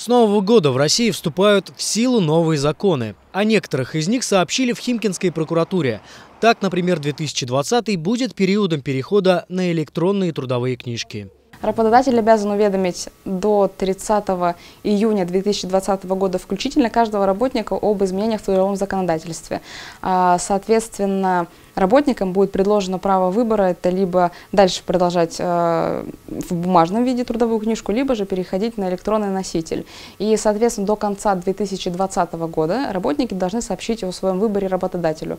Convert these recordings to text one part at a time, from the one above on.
С Нового года в России вступают в силу новые законы. О некоторых из них сообщили в Химкинской прокуратуре. Так, например, 2020 будет периодом перехода на электронные трудовые книжки. Работодатель обязан уведомить до 30 июня 2020 года включительно каждого работника об изменениях в трудовом законодательстве. А, соответственно, работникам будет предложено право выбора, это либо дальше продолжать э, в бумажном виде трудовую книжку, либо же переходить на электронный носитель. И, соответственно, до конца 2020 года работники должны сообщить о своем выборе работодателю.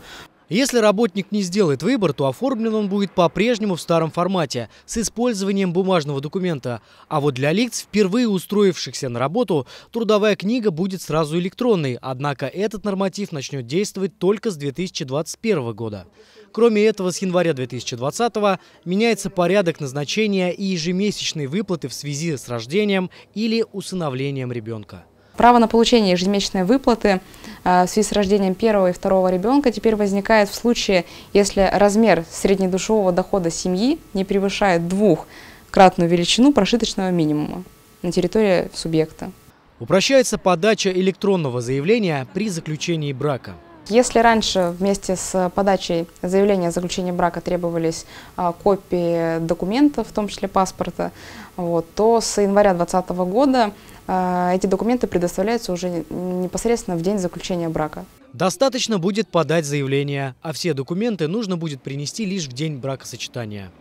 Если работник не сделает выбор, то оформлен он будет по-прежнему в старом формате, с использованием бумажного документа. А вот для лиц, впервые устроившихся на работу, трудовая книга будет сразу электронной, однако этот норматив начнет действовать только с 2021 года. Кроме этого, с января 2020 меняется порядок назначения и ежемесячной выплаты в связи с рождением или усыновлением ребенка. Право на получение ежемесячной выплаты а, в связи с рождением первого и второго ребенка теперь возникает в случае, если размер среднедушевого дохода семьи не превышает двухкратную величину прошиточного минимума на территории субъекта. Упрощается подача электронного заявления при заключении брака. Если раньше вместе с подачей заявления о заключении брака требовались а, копии документов, в том числе паспорта, вот, то с января 2020 года а, эти документы предоставляются уже непосредственно в день заключения брака. Достаточно будет подать заявление, а все документы нужно будет принести лишь в день бракосочетания.